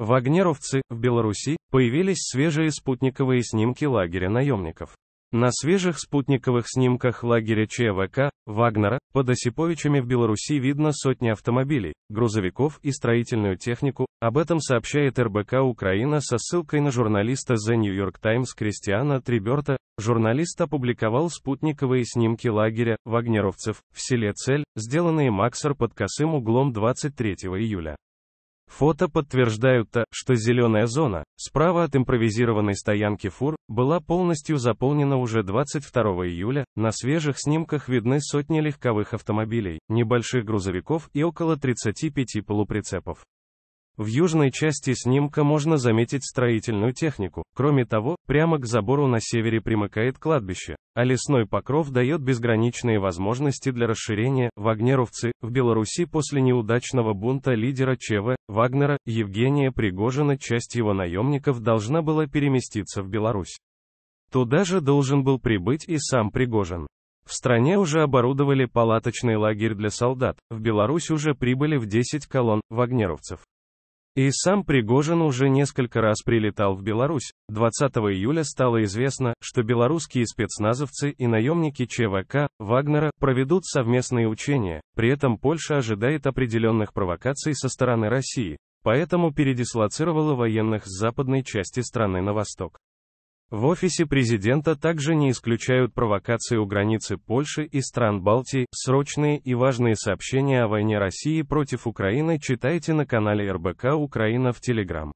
Вагнеровцы, в Беларуси, появились свежие спутниковые снимки лагеря наемников. На свежих спутниковых снимках лагеря ЧВК, Вагнера, под Осиповичами в Беларуси видно сотни автомобилей, грузовиков и строительную технику, об этом сообщает РБК Украина со ссылкой на журналиста The New York Times Кристиана Триберта, журналист опубликовал спутниковые снимки лагеря вагнеровцев в селе Цель, сделанные Максар под косым углом 23 июля. Фото подтверждают то, что зеленая зона, справа от импровизированной стоянки фур, была полностью заполнена уже 22 июля, на свежих снимках видны сотни легковых автомобилей, небольших грузовиков и около 35 полуприцепов. В южной части снимка можно заметить строительную технику. Кроме того, прямо к забору на севере примыкает кладбище, а лесной покров дает безграничные возможности для расширения. Вагнеровцы в Беларуси после неудачного бунта лидера ЧВ Вагнера Евгения Пригожина часть его наемников должна была переместиться в Беларусь. Туда же должен был прибыть и сам Пригожин. В стране уже оборудовали палаточный лагерь для солдат, в Беларусь уже прибыли в 10 колонн вагнеровцев. И сам Пригожин уже несколько раз прилетал в Беларусь. 20 июля стало известно, что белорусские спецназовцы и наемники ЧВК, Вагнера, проведут совместные учения. При этом Польша ожидает определенных провокаций со стороны России, поэтому передислоцировала военных с западной части страны на восток. В офисе президента также не исключают провокации у границы Польши и стран Балтии. Срочные и важные сообщения о войне России против Украины читайте на канале РБК Украина в Телеграм.